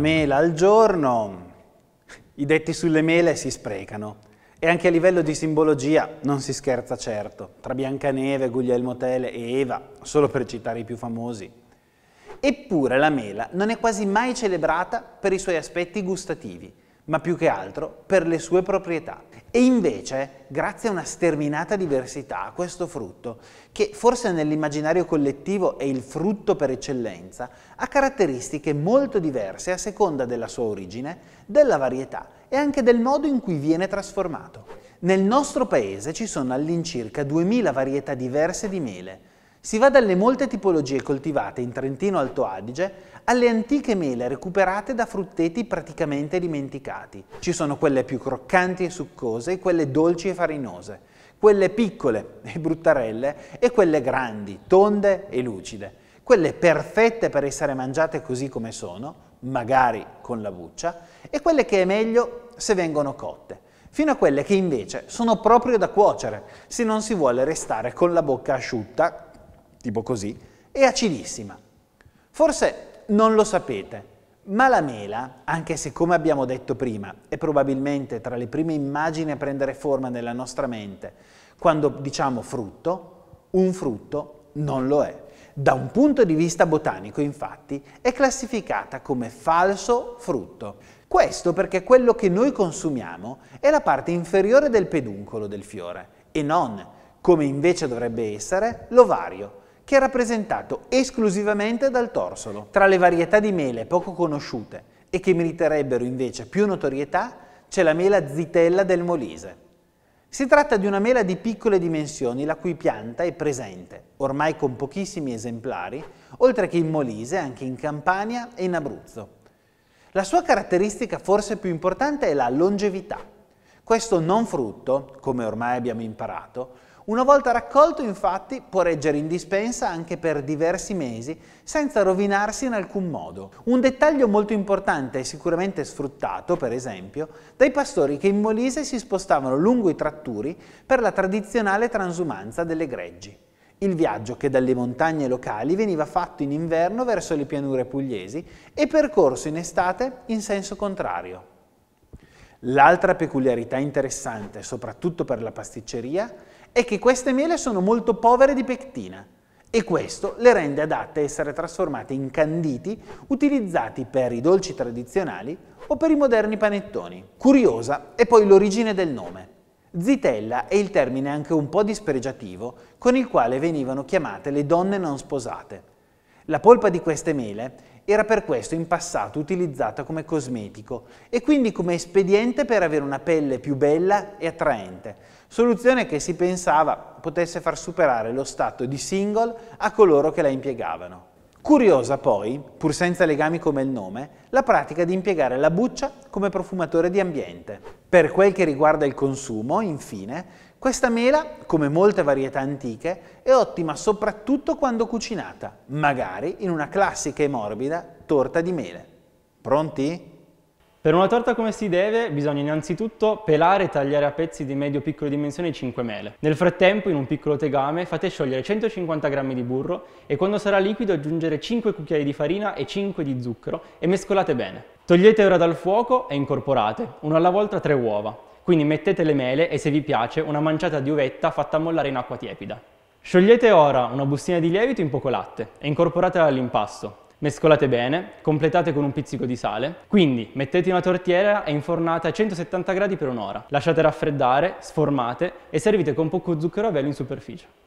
mela al giorno, i detti sulle mele si sprecano. E anche a livello di simbologia non si scherza certo, tra Biancaneve, Guglielmo Tele e Eva, solo per citare i più famosi. Eppure la mela non è quasi mai celebrata per i suoi aspetti gustativi, ma più che altro per le sue proprietà. E invece, grazie a una sterminata diversità, questo frutto, che forse nell'immaginario collettivo è il frutto per eccellenza, ha caratteristiche molto diverse a seconda della sua origine, della varietà e anche del modo in cui viene trasformato. Nel nostro paese ci sono all'incirca 2000 varietà diverse di mele, si va dalle molte tipologie coltivate in Trentino Alto Adige alle antiche mele recuperate da frutteti praticamente dimenticati. Ci sono quelle più croccanti e succose, quelle dolci e farinose, quelle piccole e bruttarelle e quelle grandi, tonde e lucide, quelle perfette per essere mangiate così come sono, magari con la buccia, e quelle che è meglio se vengono cotte fino a quelle che invece sono proprio da cuocere, se non si vuole restare con la bocca asciutta tipo così, è acidissima. Forse non lo sapete, ma la mela, anche se come abbiamo detto prima, è probabilmente tra le prime immagini a prendere forma nella nostra mente, quando diciamo frutto, un frutto non lo è. Da un punto di vista botanico, infatti, è classificata come falso frutto. Questo perché quello che noi consumiamo è la parte inferiore del peduncolo del fiore e non, come invece dovrebbe essere, l'ovario, che è rappresentato esclusivamente dal torsolo. Tra le varietà di mele poco conosciute e che meriterebbero invece più notorietà c'è la mela zitella del Molise. Si tratta di una mela di piccole dimensioni la cui pianta è presente, ormai con pochissimi esemplari, oltre che in Molise anche in Campania e in Abruzzo. La sua caratteristica forse più importante è la longevità. Questo non frutto, come ormai abbiamo imparato, una volta raccolto, infatti, può reggere in dispensa anche per diversi mesi, senza rovinarsi in alcun modo. Un dettaglio molto importante è sicuramente sfruttato, per esempio, dai pastori che in Molise si spostavano lungo i tratturi per la tradizionale transumanza delle greggi. Il viaggio che dalle montagne locali veniva fatto in inverno verso le pianure pugliesi e percorso in estate in senso contrario. L'altra peculiarità interessante, soprattutto per la pasticceria, è che queste mele sono molto povere di pectina e questo le rende adatte a essere trasformate in canditi utilizzati per i dolci tradizionali o per i moderni panettoni. Curiosa è poi l'origine del nome. Zitella è il termine anche un po' dispregiativo con il quale venivano chiamate le donne non sposate. La polpa di queste mele era per questo in passato utilizzata come cosmetico e quindi come espediente per avere una pelle più bella e attraente, soluzione che si pensava potesse far superare lo stato di single a coloro che la impiegavano. Curiosa poi, pur senza legami come il nome, la pratica di impiegare la buccia come profumatore di ambiente. Per quel che riguarda il consumo, infine, questa mela, come molte varietà antiche, è ottima soprattutto quando cucinata, magari in una classica e morbida torta di mele. Pronti? Per una torta come si deve bisogna innanzitutto pelare e tagliare a pezzi di medio-piccole dimensioni 5 mele. Nel frattempo in un piccolo tegame fate sciogliere 150 g di burro e quando sarà liquido aggiungere 5 cucchiai di farina e 5 di zucchero e mescolate bene. Togliete ora dal fuoco e incorporate, una alla volta 3 uova quindi mettete le mele e se vi piace una manciata di uvetta fatta mollare in acqua tiepida. Sciogliete ora una bustina di lievito in poco latte e incorporatela all'impasto. Mescolate bene, completate con un pizzico di sale, quindi mettete una tortiera e infornate a 170 gradi per un'ora. Lasciate raffreddare, sformate e servite con poco zucchero a velo in superficie.